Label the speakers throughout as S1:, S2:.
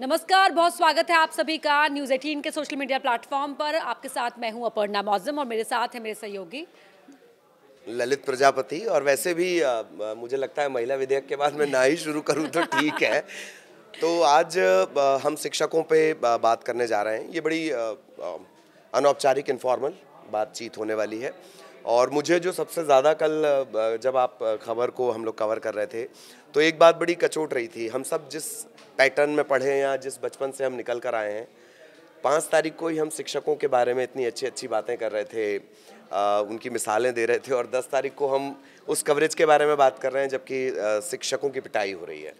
S1: नमस्कार बहुत स्वागत है आप सभी का न्यूज़ एटीन के सोशल मीडिया प्लेटफॉर्म पर आपके साथ मैं हूं अपर्णा मौजम और मेरे साथ है मेरे सहयोगी
S2: ललित प्रजापति और वैसे भी मुझे लगता है महिला विधेयक के बाद मैं ना ही शुरू करूं तो ठीक है तो आज हम शिक्षकों पे बात करने जा रहे हैं ये बड़ी अनौपचारिक इन्फॉर्मल बातचीत होने वाली है और मुझे जो सबसे ज़्यादा कल जब आप खबर को हम लोग कवर कर रहे थे तो एक बात बड़ी कचोट रही थी हम सब जिस पैटर्न में पढ़े हैं या जिस बचपन से हम निकल कर आए हैं पाँच तारीख को ही हम शिक्षकों के बारे में इतनी अच्छी अच्छी बातें कर रहे थे आ, उनकी मिसालें दे रहे थे और दस तारीख को हम उस कवरेज के बारे में बात कर रहे हैं जबकि शिक्षकों की पिटाई हो रही है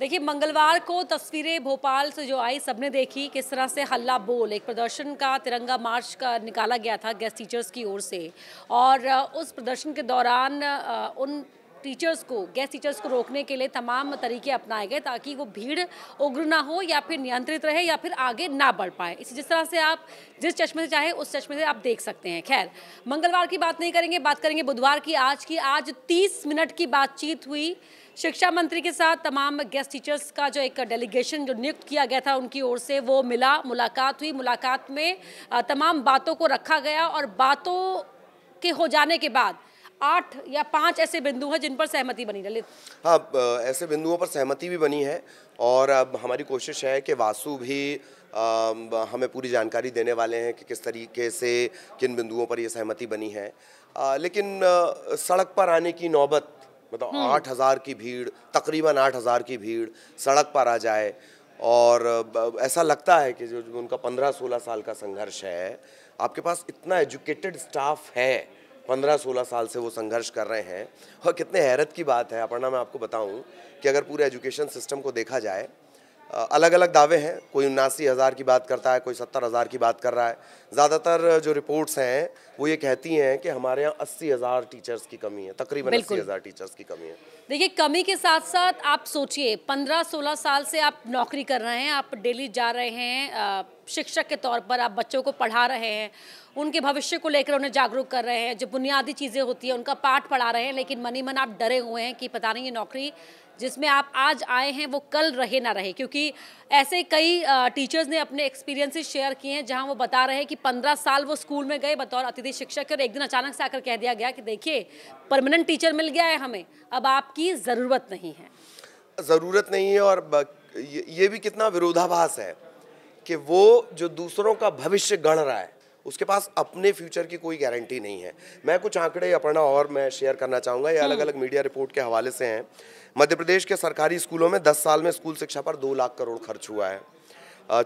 S1: देखिए मंगलवार को तस्वीरें भोपाल से जो आई सबने देखी किस तरह से हल्ला बोल एक प्रदर्शन का तिरंगा मार्च का निकाला गया था गेस्ट टीचर्स की ओर से और उस प्रदर्शन के दौरान उन टीचर्स को गेस्ट टीचर्स को रोकने के लिए तमाम तरीके अपनाए गए ताकि वो भीड़ उग्र ना हो या फिर नियंत्रित रहे या फिर आगे ना बढ़ पाए इस जिस तरह से आप जिस चश्मे से चाहे उस चश्मे से आप देख सकते हैं खैर मंगलवार की बात नहीं करेंगे बात करेंगे बुधवार की आज की आज तीस मिनट की बातचीत हुई शिक्षा मंत्री के साथ तमाम गेस्ट टीचर्स का जो एक डेलीगेशन जो नियुक्त किया गया था उनकी ओर से वो मिला मुलाकात हुई मुलाकात में तमाम बातों को रखा गया और बातों के हो जाने के बाद आठ या पांच ऐसे बिंदु हैं जिन पर सहमति बनी ललित
S2: हाँ ऐसे बिंदुओं पर सहमति भी बनी है और अब हमारी कोशिश है कि वासु भी आ, हमें पूरी जानकारी देने वाले हैं कि किस तरीके से किन बिंदुओं पर यह सहमति बनी है आ, लेकिन आ, सड़क पर आने की नौबत मतलब हम्म। आठ हज़ार की भीड़ तकरीबन आठ हज़ार की भीड़ सड़क पर आ जाए और ऐसा लगता है कि जो उनका पंद्रह सोलह साल का संघर्ष है आपके पास इतना एजुकेटेड स्टाफ है पंद्रह सोलह साल से वो संघर्ष कर रहे हैं और कितने हैरत की बात है अपना मैं आपको बताऊं कि अगर पूरे एजुकेशन सिस्टम को देखा जाए अलग अलग दावे हैं कोई उन्नासी हज़ार की बात करता है कोई सत्तर हज़ार की बात कर रहा है ज़्यादातर जो रिपोर्ट्स हैं वो ये कहती हैं कि हमारे यहाँ अस्सी हज़ार टीचर्स की कमी है तकरीबन अस्सी हज़ार टीचर्स की कमी है
S1: देखिए कमी के साथ साथ आप सोचिए पंद्रह सोलह साल से आप नौकरी कर रहे हैं आप डेली जा रहे हैं शिक्षक के तौर पर आप बच्चों को पढ़ा रहे हैं उनके भविष्य को लेकर उन्हें जागरूक कर रहे हैं जो बुनियादी चीज़ें होती हैं उनका पाठ पढ़ा रहे हैं लेकिन मनी मन आप डरे हुए हैं कि पता नहीं ये नौकरी जिसमें आप आज आए हैं वो कल रहे ना रहे क्योंकि ऐसे कई टीचर्स ने अपने एक्सपीरियंसेस शेयर किए हैं जहां वो बता रहे हैं कि पंद्रह साल वो स्कूल में गए बतौर अतिथि शिक्षक और एक दिन अचानक से आकर कह दिया गया कि देखिए परमानेंट टीचर मिल गया है हमें अब आपकी ज़रूरत नहीं है
S2: ज़रूरत नहीं है और ये भी कितना विरोधाभास है कि वो जो दूसरों का भविष्य गढ़ रहा है उसके पास अपने फ्यूचर की कोई गारंटी नहीं है मैं कुछ आंकड़े अपना और मैं शेयर करना चाहूँगा ये अलग अलग मीडिया रिपोर्ट के हवाले से हैं मध्य प्रदेश के सरकारी स्कूलों में दस साल में स्कूल शिक्षा पर दो लाख करोड़ खर्च हुआ है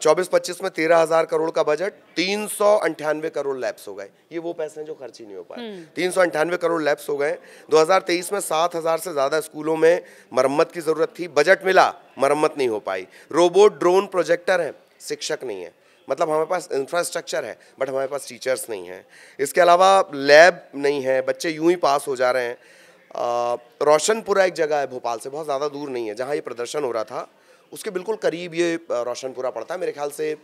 S2: चौबीस पच्चीस में तेरह हजार करोड़ का बजट तीन सौ अंठानवे करोड़ लैप्स हो गए ये वो पैसे हैं जो खर्च ही नहीं हो पाए हम्म। तीन सौ अंठानवे करोड़ लैप्स हो गए 2023 में सात हजार से ज़्यादा स्कूलों में मरम्मत की ज़रूरत थी बजट मिला मरम्मत नहीं हो पाई रोबोट ड्रोन प्रोजेक्टर है शिक्षक नहीं है मतलब हमारे पास इंफ्रास्ट्रक्चर है बट हमारे पास टीचर्स नहीं हैं इसके अलावा लैब नहीं है बच्चे यूं ही पास हो जा रहे हैं रोशनपुरा एक जगह है भोपाल से बहुत ज़्यादा दूर नहीं है जहाँ ये प्रदर्शन हो रहा था उसके बिल्कुल करीब ये रोशनपुरा पड़ता है मेरे ख्याल से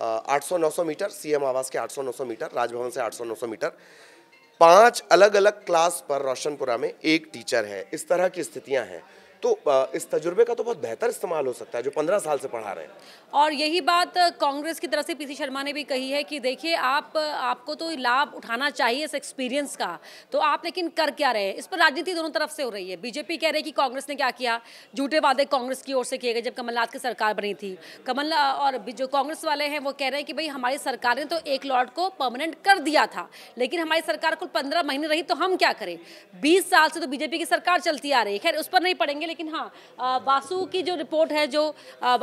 S2: 800-900 मीटर सीएम आवास के 800-900 मीटर राजभवन से 800-900 मीटर पांच अलग अलग क्लास पर रोशनपुरा में एक टीचर है इस तरह की स्थितियां हैं तो इस तजुर्बे का तो बहुत बेहतर इस्तेमाल हो सकता है जो पंद्रह साल से पढ़ा रहे हैं
S1: और यही बात कांग्रेस की तरफ से पीसी शर्मा ने भी कही है कि देखिए आप आपको तो लाभ उठाना चाहिए इस एक्सपीरियंस का तो आप लेकिन कर क्या रहे हैं इस पर राजनीति दोनों तरफ से हो रही है बीजेपी कह रही है कि कांग्रेस ने क्या किया झूठे वादे कांग्रेस की ओर से किए गए जब कमलनाथ की सरकार बनी थी कमल और जो कांग्रेस वाले हैं वो कह रहे हैं कि भाई हमारी सरकार ने तो एक लॉट को परमानेंट कर दिया था लेकिन हमारी सरकार कुल पंद्रह महीने रही तो हम क्या करें बीस साल से तो बीजेपी की सरकार चलती आ रही है खैर उस पर नहीं पड़ेंगे लेकिन हाँ वासु की जो रिपोर्ट है जो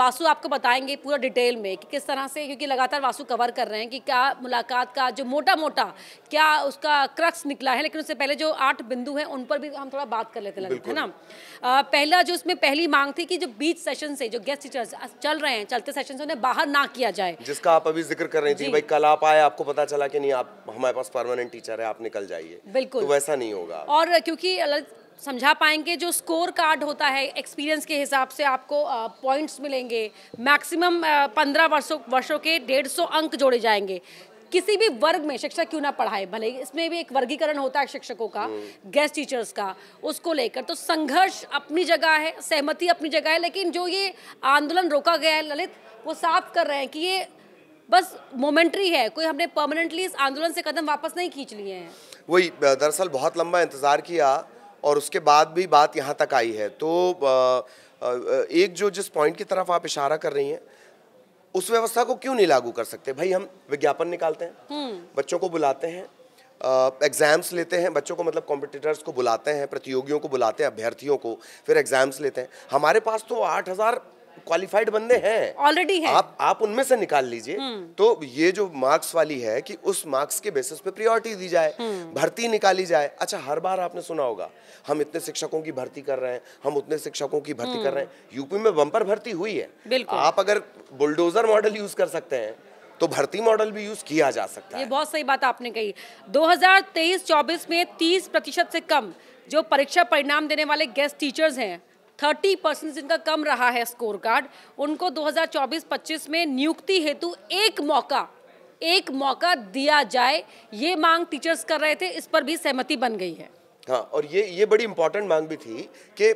S1: वासु आपको बताएंगे पूरा डिटेल में कि किस तरह से क्योंकि लगातार वासु कवर कर रहे हैं कि क्या मुलाकात का जो मोटा मोटा क्या उसका क्रक्स निकला है लेकिन उससे पहले जो आठ बिंदु हैं उन पर भी हम थोड़ा बात कर लेते हैं ना पहला जो उसमें पहली मांग थी कि जो बीच सेशन से जो गेस्ट टीचर्स चल रहे हैं चलते सेशन से उन्हें बाहर ना किया जाए
S2: जिसका आप अभी जिक्र कर रहे थे भाई कल आप आए आपको पता चला कि नहीं आप हमारे पास परमानेंट टीचर है आप निकल जाइए बिल्कुल तो वैसा नहीं होगा
S1: और क्योंकि समझा पाएंगे जो स्कोर कार्ड होता है एक्सपीरियंस के हिसाब से आपको पॉइंट्स मिलेंगे मैक्सिमम पंद्रह वर्षों वर्षों के डेढ़ सौ अंक जोड़े जाएंगे किसी भी वर्ग में शिक्षक क्यों ना पढ़ाए भले इसमें भी एक वर्गीकरण होता है शिक्षकों का गेस्ट हम्म। टीचर्स का उसको लेकर तो संघर्ष अपनी जगह है सहमति अपनी जगह है लेकिन जो ये आंदोलन रोका गया है ललित वो साफ कर रहे हैं कि ये बस मोमेंट्री है कोई हमने परमानेंटली इस आंदोलन से कदम वापस नहीं खींच लिए हैं
S2: वही दरअसल बहुत लंबा इंतज़ार किया और उसके बाद भी बात यहाँ तक आई है तो एक जो जिस पॉइंट की तरफ आप इशारा कर रही हैं उस व्यवस्था को क्यों नहीं लागू कर सकते भाई हम विज्ञापन निकालते हैं हम्म। बच्चों को बुलाते हैं एग्ज़ाम्स लेते हैं बच्चों को मतलब कॉम्पिटिटर्स को बुलाते हैं प्रतियोगियों को बुलाते हैं अभ्यर्थियों को फिर एग्ज़ाम्स लेते हैं हमारे पास तो आठ हज़ार क्वालिफाइड बंदे हैं
S1: ऑलरेडी है आप
S2: आप उनमें से निकाल लीजिए हम्म। तो ये जो मार्क्स वाली है कि उस मार्क्स के बेसिस पे प्रियोरिटी दी जाए हम्म। भर्ती निकाली जाए अच्छा हर बार आपने सुना होगा हम इतने शिक्षकों की भर्ती कर रहे हैं हम उतने शिक्षकों की भर्ती कर हम्म। रहे हैं यूपी में बंपर भर्ती हुई है आप अगर बुलडोजर मॉडल यूज कर सकते हैं तो भर्ती मॉडल भी यूज किया जा सकता
S1: है ये बहुत सही बात आपने कही 2023-24 में 30 प्रतिशत से कम जो परीक्षा परिणाम देने वाले गेस्ट टीचर्स हैं थर्टी परसेंट जिनका कम रहा है स्कोर कार्ड उनको 2024-25 में नियुक्ति हेतु एक मौका एक मौका दिया जाए ये मांग टीचर्स कर रहे थे इस पर भी सहमति बन गई है
S2: हाँ और ये ये बड़ी इंपॉर्टेंट मांग भी थी कि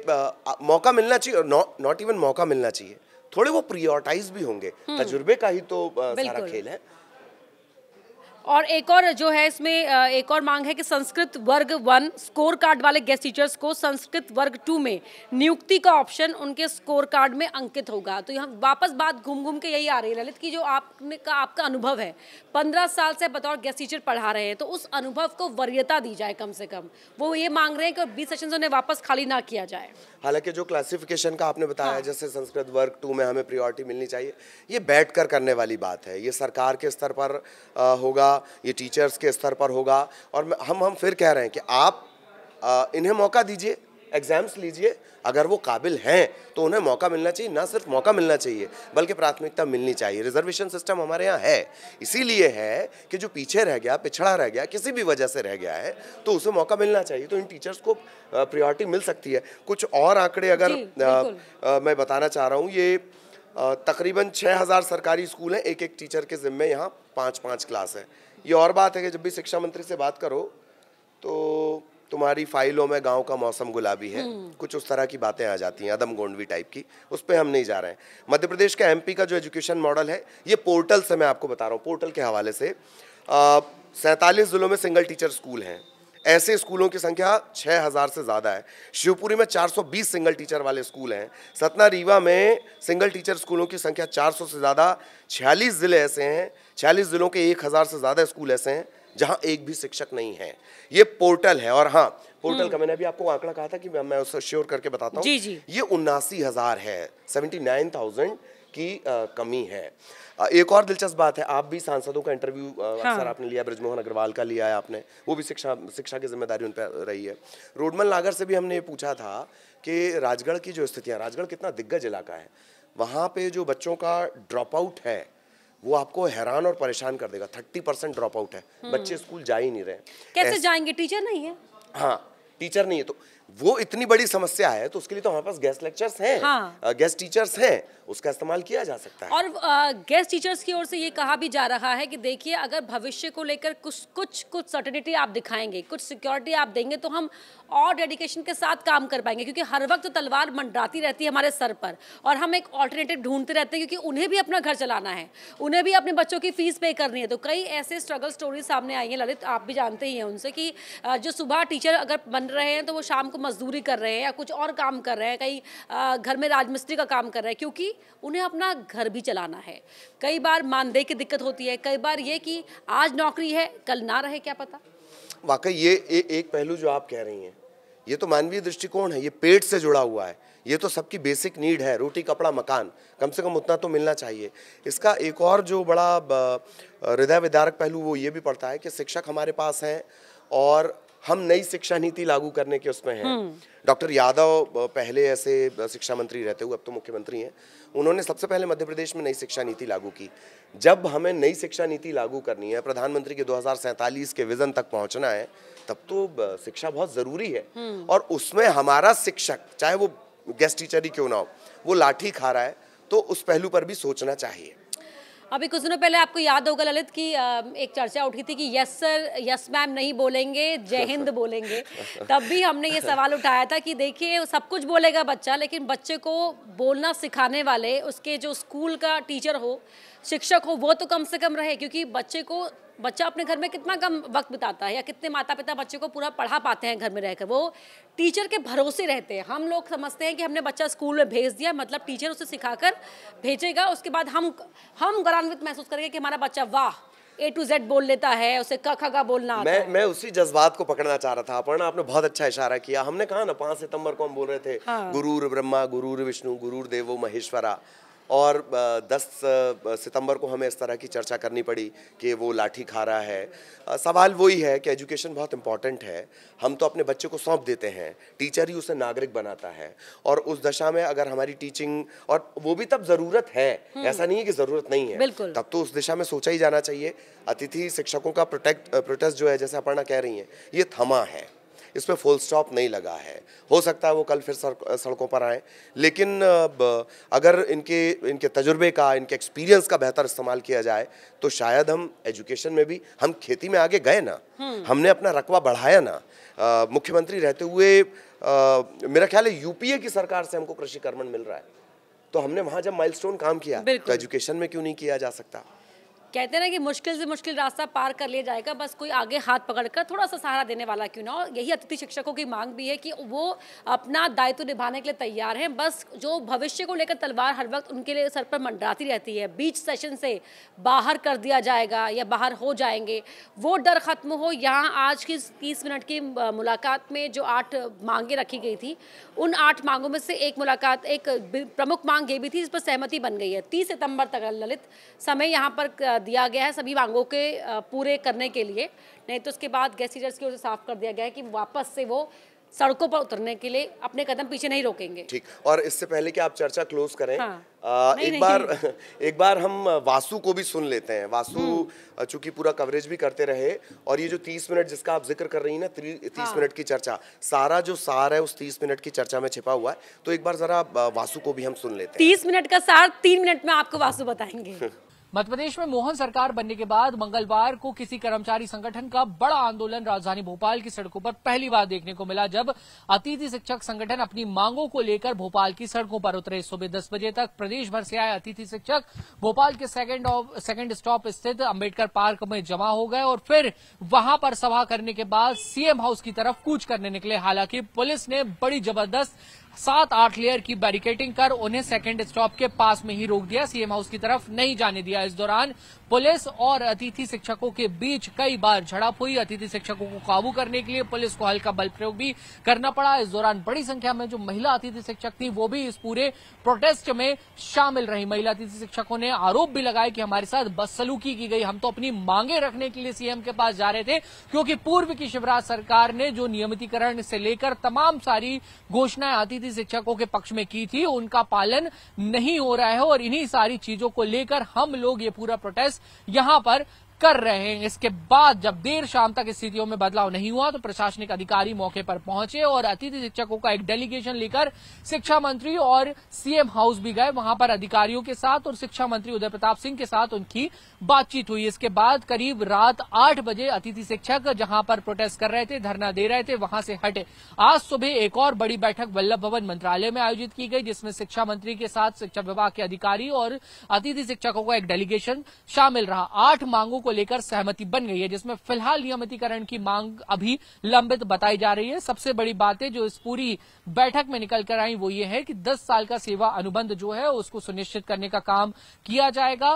S2: मौका मिलना चाहिए और नॉ, नॉट इवन मौका मिलना चाहिए थोड़े वो प्रियोरिटाइज भी होंगे हम्म। तजुर्बे का ही तो सारा खेल है
S1: और एक और जो है इसमें एक और मांग है कि संस्कृत वर्ग वन स्कोर कार्ड वाले गेस्ट टीचर्स को संस्कृत वर्ग टू में नियुक्ति का ऑप्शन उनके स्कोर कार्ड में अंकित होगा तो यहाँ वापस बात घूम घूम के यही आ रही है ललित की जो आपने का आपका अनुभव है पंद्रह साल से बतौर गेस्ट टीचर पढ़ा रहे हैं तो उस अनुभव को वरीयता दी जाए कम से कम वो ये मांग रहे हैं कि बीस सेशन उन्हें वापस खाली ना किया जाए
S2: हालांकि जो क्लासिफिकेशन का आपने बताया हाँ। जैसे संस्कृत वर्ग टू में हमें प्रियोरिटी मिलनी चाहिए ये बैठ कर करने वाली बात है ये सरकार के स्तर पर होगा होगा ये टीचर्स के स्तर पर होगा और हम हम फिर कह रहे हैं कि आप आ, इन्हें मौका दीजिए एग्ज़ाम्स लीजिए अगर वो काबिल हैं तो उन्हें मौका मिलना चाहिए ना सिर्फ मौका मिलना चाहिए बल्कि प्राथमिकता मिलनी चाहिए रिजर्वेशन सिस्टम हमारे यहाँ है इसीलिए है कि जो पीछे रह गया पिछड़ा रह गया किसी भी वजह से रह गया है तो उसे मौका मिलना चाहिए तो इन टीचर्स को प्रायोरिटी मिल सकती है कुछ और आंकड़े अगर आ, आ, मैं बताना चाह रहा हूँ ये तकरीबन 6000 सरकारी स्कूल हैं एक एक टीचर के ज़िम्मे यहाँ पाँच पाँच क्लास है ये और बात है कि जब भी शिक्षा मंत्री से बात करो तो तुम्हारी फाइलों में गांव का मौसम गुलाबी है हम्म। कुछ उस तरह की बातें आ जाती हैं अदम गोंडवी टाइप की उस पर हम नहीं जा रहे हैं मध्य प्रदेश का एमपी का जो एजुकेशन मॉडल है ये पोर्टल से मैं आपको बता रहा हूँ पोर्टल के हवाले से सैंतालीस ज़िलों में सिंगल टीचर स्कूल हैं ऐसे स्कूलों की संख्या 6000 से ज़्यादा है शिवपुरी में 420 सिंगल टीचर वाले स्कूल हैं सतना रीवा में सिंगल टीचर स्कूलों की संख्या 400 से ज़्यादा 46 ज़िले ऐसे हैं 46 ज़िलों के 1000 से ज़्यादा स्कूल ऐसे हैं जहाँ एक भी शिक्षक नहीं है ये पोर्टल है और हाँ पोर्टल हम्म। का मैंने अभी आपको आंकड़ा कहा था कि मैं उससे श्योर करके बताता हूँ ये उन्नासी हज़ार है सेवेंटी नाइन थाउजेंड की कमी है एक और दिलचस्प बात है आप भी सांसदों का इंटरव्यू हाँ। अक्सर आपने लिया ब्रजमोहन अग्रवाल का लिया है आपने वो भी शिक्षा शिक्षा की जिम्मेदारी उन पर रही है रोडमल नागर से भी हमने ये पूछा था कि राजगढ़ की जो स्थितियाँ राजगढ़ कितना दिग्गज इलाका है वहाँ पे जो बच्चों का ड्रॉप आउट है वो आपको हैरान और परेशान कर देगा थर्टी परसेंट ड्रॉप आउट है हम्म। बच्चे स्कूल जा ही नहीं रहे कैसे
S1: जाएंगे टीचर नहीं है
S2: हाँ टीचर नहीं है तो वो इतनी बड़ी समस्या है तो उसके लिए तो हमारे पास गेस्ट लेक्चर्स हैं हाँ। गेस्ट टीचर्स हैं उसका इस्तेमाल किया जा
S1: सकता है और गेस्ट टीचर्स की ओर से ये कहा भी जा रहा है कि देखिए अगर भविष्य को लेकर कुछ कुछ कुछ सर्टेनिटी आप दिखाएंगे कुछ सिक्योरिटी आप देंगे तो हम और डेडिकेशन के साथ काम कर पाएंगे क्योंकि हर वक्त तलवार मंडराती रहती है हमारे सर पर और हम एक ऑल्टरनेटिव ढूंढते रहते हैं क्योंकि उन्हें भी अपना घर चलाना है उन्हें भी अपने बच्चों की फीस पे करनी है तो कई ऐसे स्ट्रगल स्टोरी सामने आई हैं ललित आप भी जानते ही हैं उनसे कि जो सुबह टीचर अगर बन रहे हैं तो वो शाम को मजदूरी कर रहे हैं या कुछ और काम कर रहे हैं कहीं घर में राजमिस्त्री का काम कर रहे हैं क्योंकि उन्हें अपना घर भी चलाना है कई बार मानदेय की दिक्कत होती है कई बार ये कि आज नौकरी है कल ना रहे क्या पता
S2: वाकई ये ए, एक पहलू जो आप कह रही हैं ये तो मानवीय दृष्टिकोण है ये पेट से जुड़ा हुआ है ये तो सबकी बेसिक नीड है रोटी कपड़ा मकान कम से कम उतना तो मिलना चाहिए इसका एक और जो बड़ा हृदय विदारक पहलू वो ये भी पड़ता है कि शिक्षक हमारे पास हैं और हम नई शिक्षा नीति लागू करने के उसमें हैं हम्म। डॉक्टर यादव पहले ऐसे शिक्षा मंत्री रहते हुए अब तो मुख्यमंत्री हैं उन्होंने सबसे पहले मध्य प्रदेश में नई शिक्षा नीति लागू की जब हमें नई शिक्षा नीति लागू करनी है प्रधानमंत्री के दो के विजन तक पहुंचना है तब तो शिक्षा बहुत ज़रूरी है हम्म। और उसमें हमारा शिक्षक चाहे वो गेस्ट टीचर ही क्यों ना हो वो लाठी खा रहा है तो उस पहलू पर भी सोचना चाहिए
S1: अभी कुछ दिनों पहले आपको याद होगा ललित की एक चर्चा उठी थी कि यस सर यस मैम नहीं बोलेंगे जय हिंद बोलेंगे तब भी हमने ये सवाल उठाया था कि देखिए सब कुछ बोलेगा बच्चा लेकिन बच्चे को बोलना सिखाने वाले उसके जो स्कूल का टीचर हो शिक्षक हो वो तो कम से कम रहे क्योंकि बच्चे को बच्चा अपने घर में कितना कम वक्त बिताता है या कितने माता पिता बच्चे को पूरा पढ़ा पाते हैं घर में रहकर वो टीचर के भरोसे रहते हैं हम लोग समझते हैं कि हमने बच्चा स्कूल में भेज दिया मतलब टीचर उसे सिखाकर भेजेगा उसके बाद हम हम गौरवान्वित महसूस करेंगे कि हमारा बच्चा वाह ए टू जेड बोल लेता है उसे क ख का बोलना मैं आता है।
S2: मैं उसी जज्बात को पकड़ना चाह रहा था अपर्णा आपने बहुत अच्छा इशारा किया हमने कहा ना पांच सितंबर को हम बोल रहे थे हाँ। गुरूर ब्रह्मा गुरूर विष्णु गुरूर देवो महेश्वरा और 10 सितंबर को हमें इस तरह की चर्चा करनी पड़ी कि वो लाठी खा रहा है सवाल वही है कि एजुकेशन बहुत इम्पॉर्टेंट है हम तो अपने बच्चे को सौंप देते हैं टीचर ही उसे नागरिक बनाता है और उस दशा में अगर हमारी टीचिंग और वो भी तब ज़रूरत है हम्म। ऐसा नहीं है कि ज़रूरत नहीं है तब तो उस दिशा में सोचा ही जाना चाहिए अतिथि शिक्षकों का प्रोटेक्ट प्रोटेस्ट जो है जैसे अपर्णा कह रही हैं ये थमा है इस पर फुल स्टॉप नहीं लगा है हो सकता है वो कल फिर सड़कों पर आएँ लेकिन अगर इनके इनके तजुर्बे का इनके एक्सपीरियंस का बेहतर इस्तेमाल किया जाए तो शायद हम एजुकेशन में भी हम खेती में आगे गए ना हम्म। हमने अपना रकबा बढ़ाया ना मुख्यमंत्री रहते हुए आ, मेरा ख्याल है यूपीए की सरकार से हमको कृषि कर्मण मिल रहा है तो हमने वहाँ जब माइलस्टोन काम किया तो एजुकेशन में क्यों नहीं किया जा सकता
S1: कहते हैं ना कि मुश्किल से मुश्किल रास्ता पार कर लिया जाएगा बस कोई आगे हाथ पकड़कर थोड़ा सा सहारा देने वाला क्यों ना हो यही अतिथि शिक्षकों की मांग भी है कि वो अपना दायित्व निभाने के लिए तैयार हैं बस जो भविष्य को लेकर तलवार हर वक्त उनके लिए सर पर मंडराती रहती है बीच सेशन से बाहर कर दिया जाएगा या बाहर हो जाएंगे वो डर खत्म हो यहाँ आज की तीस मिनट की मुलाकात में जो आठ मांगें रखी गई थी उन आठ मांगों में से एक मुलाकात एक प्रमुख मांग ये भी थी इस पर सहमति बन गई है तीस सितंबर तक ललित समय यहाँ पर दिया गया है सभी मांगों के पूरे करने के लिए नहीं तो उसके बाद गैस सीडर्स की ओर से साफ कर दिया गया है कि वापस से वो सड़कों पर उतरने के लिए अपने कदम पीछे नहीं रोकेंगे ठीक
S2: और इससे पहले कि आप चर्चा क्लोज करें हाँ। आ, नहीं, एक नहीं, बार नहीं। एक बार हम वासु को भी सुन लेते हैं वासु हम्म। चूंकि पूरा कवरेज भी करते रहे और ये जो तीस मिनट जिसका आप जिक्र कर रही हैं ना तीस हाँ। मिनट की चर्चा सारा जो सार है उस तीस मिनट की चर्चा में छिपा हुआ है तो एक बार जरा वासु को भी हम सुन लेते हैं
S3: तीस मिनट का सार तीन मिनट में आपको वासु बताएंगे मध्यप्रदेश में मोहन सरकार बनने के बाद मंगलवार को किसी कर्मचारी संगठन का बड़ा आंदोलन राजधानी भोपाल की सड़कों पर पहली बार देखने को मिला जब अतिथि शिक्षक संगठन अपनी मांगों को लेकर भोपाल की सड़कों पर उतरे सुबह दस बजे तक प्रदेश भर से आए अतिथि शिक्षक भोपाल के सेकंड सेकंड स्टॉप स्थित अम्बेडकर पार्क में जमा हो गए और फिर वहां पर सभा करने के बाद सीएम हाउस की तरफ कूच करने निकले हालांकि पुलिस ने बड़ी जबरदस्त सात आठ लेयर की बैरिकेटिंग कर उन्हें सेकेंड स्टॉप के पास में ही रोक दिया सीएम हाउस की तरफ नहीं जाने दिया इस दौरान पुलिस और अतिथि शिक्षकों के बीच कई बार झड़प हुई अतिथि शिक्षकों को काबू करने के लिए पुलिस को हल्का बल प्रयोग भी करना पड़ा इस दौरान बड़ी संख्या में जो महिला अतिथि शिक्षक थी वो भी इस पूरे प्रोटेस्ट में शामिल रही महिला अतिथि शिक्षकों ने आरोप भी लगाया कि हमारे साथ बदसलूकी की गई हम तो अपनी मांगे रखने के लिए सीएम के पास जा रहे थे क्योंकि पूर्व की शिवराज सरकार ने जो नियमितीकरण से लेकर तमाम सारी घोषणाएं आती थी शिक्षकों के पक्ष में की थी उनका पालन नहीं हो रहा है और इन्हीं सारी चीजों को लेकर हम लोग ये पूरा प्रोटेस्ट यहां पर कर रहे हैं इसके बाद जब देर शाम तक स्थितियों में बदलाव नहीं हुआ तो प्रशासनिक अधिकारी मौके पर पहुंचे और अतिथि शिक्षकों का एक डेलीगेशन लेकर शिक्षा मंत्री और सीएम हाउस भी गए वहां पर अधिकारियों के साथ और शिक्षा मंत्री उदय प्रताप सिंह के साथ उनकी बातचीत हुई इसके बाद करीब रात आठ बजे अतिथि शिक्षक जहां पर प्रोटेस्ट कर रहे थे धरना दे रहे थे वहां से हटे आज सुबह एक और बड़ी बैठक वल्लभ भवन मंत्रालय में आयोजित की गई जिसमें शिक्षा मंत्री के साथ शिक्षा विभाग के अधिकारी और अतिथि शिक्षकों का एक डेलीगेशन शामिल रहा आठ मांगों को को लेकर सहमति बन गई है जिसमें फिलहाल नियमितीकरण की मांग अभी लंबित बताई जा रही है सबसे बड़ी बातें जो इस पूरी बैठक में निकल कर आई वो ये है कि 10 साल का सेवा अनुबंध जो है उसको सुनिश्चित करने का काम किया जाएगा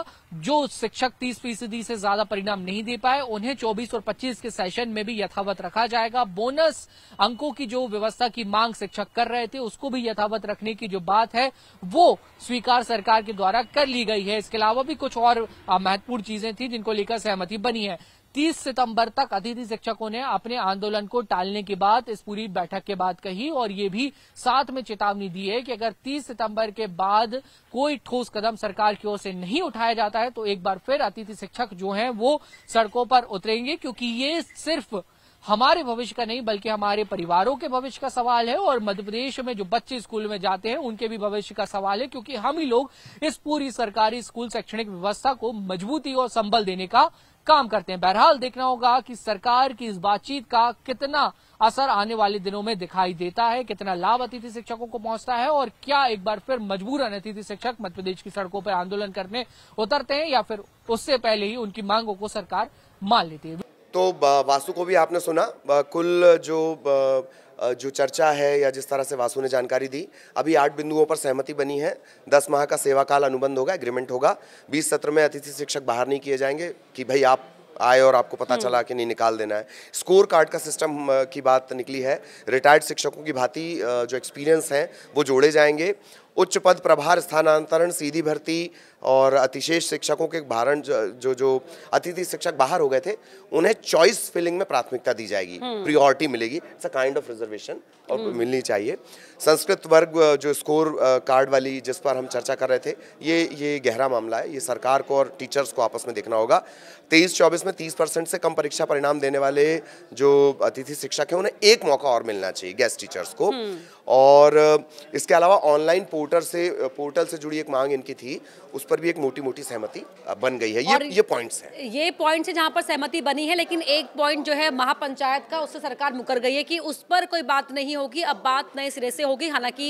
S3: जो शिक्षक तीस फीसदी से ज्यादा परिणाम नहीं दे पाए उन्हें चौबीस और पच्चीस के सेशन में भी यथावत रखा जाएगा बोनस अंकों की जो व्यवस्था की मांग शिक्षक कर रहे थे उसको भी यथावत रखने की जो बात है वो स्वीकार सरकार के द्वारा कर ली गई है इसके अलावा भी कुछ और महत्वपूर्ण चीजें थी जिनको लेकर सहमति बनी है 30 सितंबर तक अतिथि शिक्षकों ने अपने आंदोलन को टालने की बात इस पूरी बैठक के बाद कही और ये भी साथ में चेतावनी दी है कि अगर 30 सितंबर के बाद कोई ठोस कदम सरकार की ओर से नहीं उठाया जाता है तो एक बार फिर अतिथि शिक्षक जो हैं वो सड़कों पर उतरेंगे क्योंकि ये सिर्फ हमारे भविष्य का नहीं बल्कि हमारे परिवारों के भविष्य का सवाल है और मध्य प्रदेश में जो बच्चे स्कूल में जाते हैं उनके भी भविष्य का सवाल है क्योंकि हम ही लोग इस पूरी सरकारी स्कूल शैक्षणिक व्यवस्था को मजबूती और संबल देने का काम करते हैं बहरहाल देखना होगा कि सरकार की इस बातचीत का कितना असर आने वाले दिनों में दिखाई देता है कितना लाभ अतिथि शिक्षकों को पहुंचता है और क्या एक बार फिर मजबूरन अतिथि शिक्षक मध्यप्रदेश की सड़कों पर आंदोलन करने उतरते हैं या फिर उससे पहले ही उनकी मांगों को सरकार मान लेती है तो
S2: वासु को भी आपने सुना कुल जो जो चर्चा है या जिस तरह से वासु ने जानकारी दी अभी आठ बिंदुओं पर सहमति बनी है दस माह का सेवा काल अनुबंध होगा एग्रीमेंट होगा बीस सत्र में अतिथि शिक्षक बाहर नहीं किए जाएंगे कि भाई आप आए और आपको पता चला कि नहीं निकाल देना है स्कोर कार्ड का सिस्टम की बात निकली है रिटायर्ड शिक्षकों की भांति जो एक्सपीरियंस हैं वो जोड़े जाएंगे उच्च पद प्रभार स्थानांतरण सीधी भर्ती और अतिशेष शिक्षकों के भारण जो जो अतिथि शिक्षक बाहर हो गए थे उन्हें चॉइस फिलिंग में प्राथमिकता दी जाएगी प्रियोरिटी हम्म। मिलेगी it's a kind of reservation और हम्म। मिलनी चाहिए संस्कृत वर्ग जो स्कोर कार्ड वाली जिस पर हम चर्चा कर रहे थे ये ये गहरा मामला है ये सरकार को और टीचर्स को आपस में देखना होगा तेईस चौबीस में तीस परसेंट से कम परीक्षा परिणाम देने वाले जो अतिथि शिक्षक हैं उन्हें एक मौका और मिलना चाहिए गेस्ट टीचर्स को हम्म। और इसके अलावा ऑनलाइन पोर्टल से पोर्टल से जुड़ी एक मांग इनकी थी उस पर पर भी एक मोटी मोटी सहमति बन गई है ये ये पॉइंट्स हैं
S1: ये पॉइंट्स है जहाँ पर सहमति बनी है लेकिन एक पॉइंट जो है महापंचायत का उससे सरकार मुकर गई है कि उस पर कोई बात नहीं होगी अब बात नए सिरे से होगी हालांकि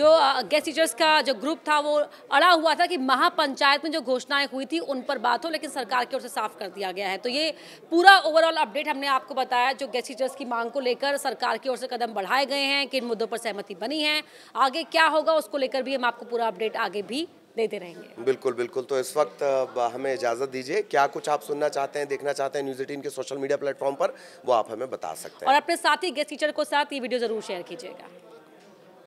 S1: जो गेस्ट टीचर्स का जो ग्रुप था वो अड़ा हुआ था कि महापंचायत में जो घोषणाएं हुई थी उन पर बात हो लेकिन सरकार की ओर से साफ कर दिया गया है तो ये पूरा ओवरऑल अपडेट हमने आपको बताया जो गेस्ट टीचर्स की मांग को लेकर सरकार की ओर से कदम बढ़ाए गए हैं किन मुद्दों पर सहमति बनी है आगे क्या होगा उसको लेकर भी हम आपको पूरा अपडेट आगे भी देते रहेंगे
S2: बिल्कुल बिल्कुल तो इस वक्त हमें इजाज़त दीजिए क्या कुछ आप सुनना चाहते हैं देखना चाहते हैं न्यूज़ एटीन के सोशल मीडिया
S3: प्लेटफॉर्म पर वो आप हमें बता सकते हैं और
S1: अपने साथी गेस्ट टीचर को साथ ये वीडियो ज़रूर शेयर कीजिएगा